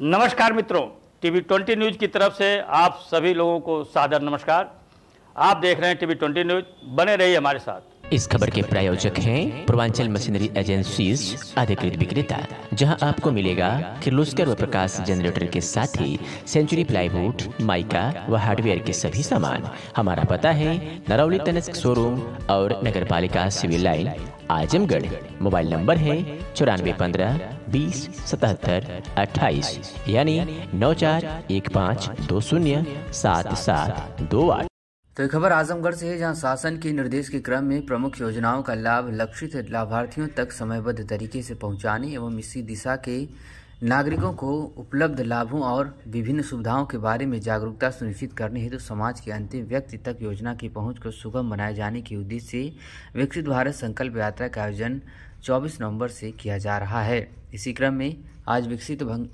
नमस्कार मित्रों TV twenty news की तरफ से आप सभी लोगों को सादर नमस्कार आप देख रहे हैं टीवी ट्वेंटी न्यूज़ बने रहिए हमारे साथ इस खबर के प्रायोजक हैं पूर्वांचल मशीनरी एजेंसी अधिकृत विक्रेता जहां आपको मिलेगा किर्लोस्कर व प्रकाश जनरेटर के साथ ही सेंचुरी प्लाईवुड माइका व हार्डवेयर के सभी सामान हमारा पता है नरौली तनस्क शोरूम और नगर पालिका civil line Azamgarh mobile number है चौरानवे पंद्रह बीस सतहत्तर अट्ठाईस यानी नौ चार एक पाँच दो शून्य सात सात दो आठ तो खबर आजमगढ़ से है जहां शासन के निर्देश के क्रम में प्रमुख योजनाओं का लाभ लक्षित लाभार्थियों तक समयबद्ध तरीके से पहुंचाने एवं इसी दिशा के नागरिकों को उपलब्ध लाभों और विभिन्न सुविधाओं के बारे में जागरूकता सुनिश्चित करने हेतु तो समाज के अंतिम व्यक्ति तक योजना की पहुंच को सुगम बनाए जाने के उद्देश्य से विकसित भारत संकल्प यात्रा का आयोजन 24 नवंबर से किया जा रहा है इसी क्रम में आज विकसित भंग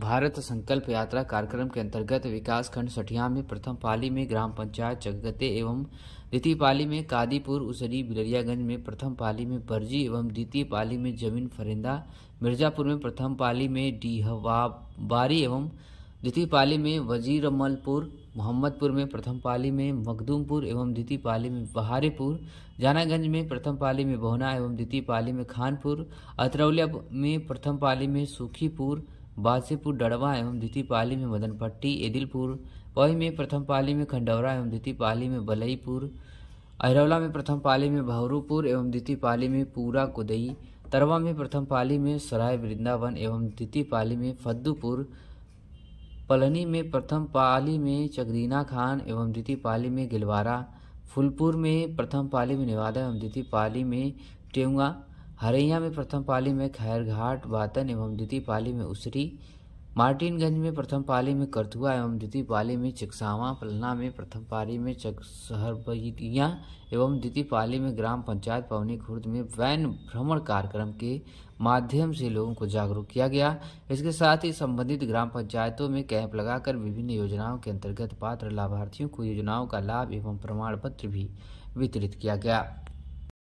भारत संकल्प यात्रा कार्यक्रम के अंतर्गत विकास खंड सठिया में प्रथम पाली में ग्राम पंचायत जगते एवं द्वितीय पाली में कादीपुर उसरी बिलरियागंज में प्रथम पाली में बर्जी एवं द्वितीय पाली में जमीन फरिंदा मिर्जापुर में प्रथम पाली में डीहवाबारी एवं द्वितीय पाली में वजीरमलपुर मोहम्मदपुर में प्रथम पाली में मखदूमपुर एवं द्वितीय पाली में बहारीपुर जानागंज में प्रथम पाली में बहुना एवं द्वितीय पाली में खानपुर अतरौलिया में प्रथम पाली में सुखीपुर बासेपुर डड़वा एवं द्वितीय पाली में मदनपट्टी एदिलपुर वही में प्रथम पाली में खंडौरा एवं द्वितीय पाली में बलईपुर अहरौला में प्रथम पाली में भवरूपुर एवं द्वितीय पाली में पूरा कुदई तरवा में प्रथम पाली में सराय वृंदावन एवं द्वितीय पाली में फद्दूपुर पलनी में प्रथम पाली में चगरीना खान एवं द्वितीय पाली में गिलवारा फुलपुर में प्रथम पाली में निवादा एवं द्वितीय पाली में टेउंगा हरैया में प्रथम पाली में खैरघाट बातन एवं द्वितीय पाली में उसरी मार्टिनगंज में प्रथम पाली में करथुआ एवं द्वितीय पाली में चिकसावा पलना में प्रथम पाली में चकसहरबिया एवं द्वितीय पाली में ग्राम पंचायत पवनी खुर्द में वैन भ्रमण कार्यक्रम के माध्यम से लोगों को जागरूक किया गया इसके साथ ही संबंधित ग्राम पंचायतों में कैंप लगाकर विभिन्न योजनाओं के अंतर्गत पात्र लाभार्थियों को योजनाओं का लाभ एवं प्रमाण पत्र भी वितरित किया गया